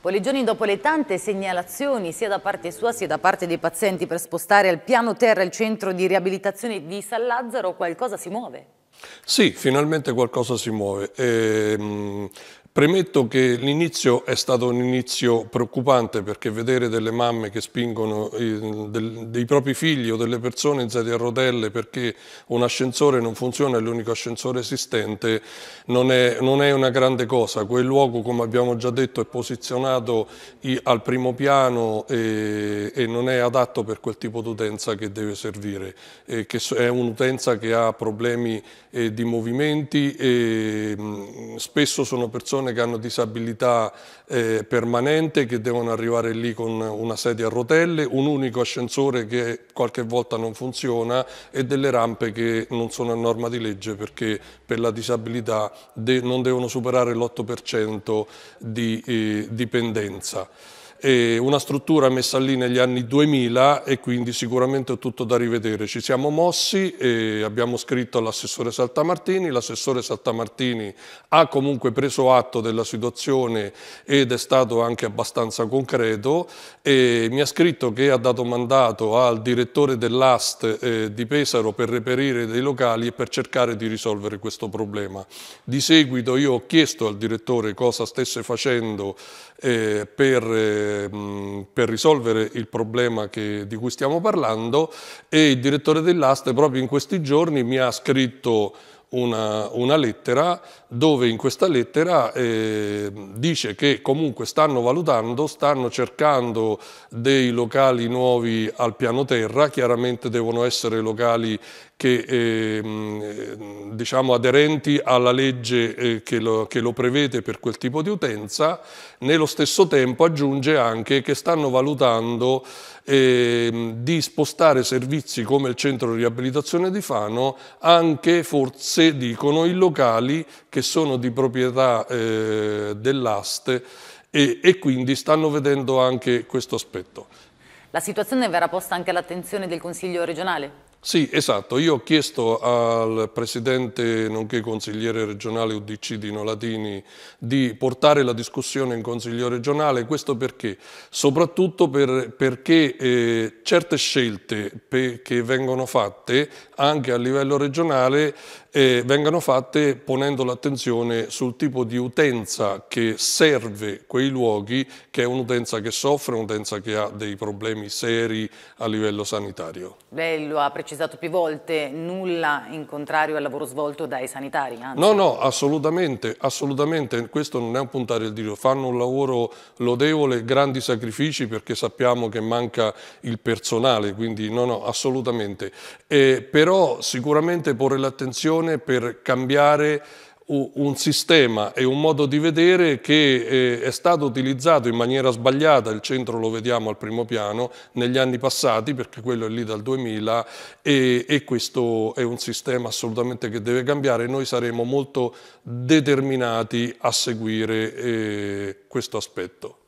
Pochi giorni dopo le tante segnalazioni sia da parte sua sia da parte dei pazienti per spostare al piano terra il centro di riabilitazione di San Lazzaro, qualcosa si muove? Sì, finalmente qualcosa si muove. E, ehm, mh, Premetto che l'inizio è stato un inizio preoccupante perché vedere delle mamme che spingono eh, dei propri figli o delle persone in sedia a rotelle perché un ascensore non funziona, è l'unico ascensore esistente, non è, non è, una grande cosa. Quel luogo, come abbiamo già detto, è posizionato al primo piano e, e non è adatto per quel tipo di utenza che deve servire, e che è un'utenza che ha problemi eh, di movimenti e mm, spesso sono persone persone che hanno disabilità eh, permanente che devono arrivare lì con una sedia a rotelle, un unico ascensore che qualche volta non funziona e delle rampe che non sono a norma di legge perché per la disabilità de non devono superare l'8% di eh, dipendenza eh, una struttura messa lì negli anni 2000 e quindi sicuramente tutto da rivedere. Ci siamo mossi, eh, abbiamo scritto all'assessore Saltamartini, l'assessore Saltamartini ha comunque preso atto della situazione ed è stato anche abbastanza concreto e mi ha scritto che ha dato mandato al direttore dell'AST eh, di Pesaro per reperire dei locali e per cercare di risolvere questo problema. Di seguito io ho chiesto al direttore cosa stesse facendo eh, per eh, Ehm, per risolvere il problema che, di cui stiamo parlando e il direttore dell'asta proprio in questi giorni mi ha scritto una, una lettera dove in questa lettera eh, dice che comunque stanno valutando, stanno cercando dei locali nuovi al piano terra, chiaramente devono essere locali che eh, diciamo aderenti alla legge eh, che, lo, che, lo, prevede per quel tipo di utenza, nello stesso tempo aggiunge anche che stanno valutando eh, di spostare servizi come il centro di riabilitazione di Fano anche forse se dicono i locali che sono di proprietà eh, dell'aste e, e quindi stanno vedendo anche questo aspetto. La situazione verrà posta anche all'attenzione del Consiglio regionale? Sì, esatto. Io ho chiesto al Presidente, nonché consigliere regionale UDC di Nolatini, di portare la discussione in Consiglio regionale. Questo perché? Soprattutto per, perché eh, certe scelte pe che vengono fatte anche a livello regionale eh, vengano fatte ponendo l'attenzione sul tipo di utenza che serve quei luoghi, che è un'utenza che soffre, un'utenza che ha dei problemi seri a livello sanitario. Lei lo ha precisato precisato più volte, nulla in contrario al lavoro svolto dai sanitari. Anzi. No, no, assolutamente, assolutamente, questo non è un puntare il dito, fanno un lavoro lodevole, grandi sacrifici perché sappiamo che manca il personale, quindi no, no, assolutamente. Eh, però sicuramente porre l'attenzione per cambiare un sistema e un modo di vedere che eh, è stato utilizzato in maniera sbagliata, il centro lo vediamo al primo piano, negli anni passati, perché quello è lì dal 2000 e, e questo è un sistema assolutamente che deve cambiare. Noi saremo molto determinati a seguire eh, questo aspetto.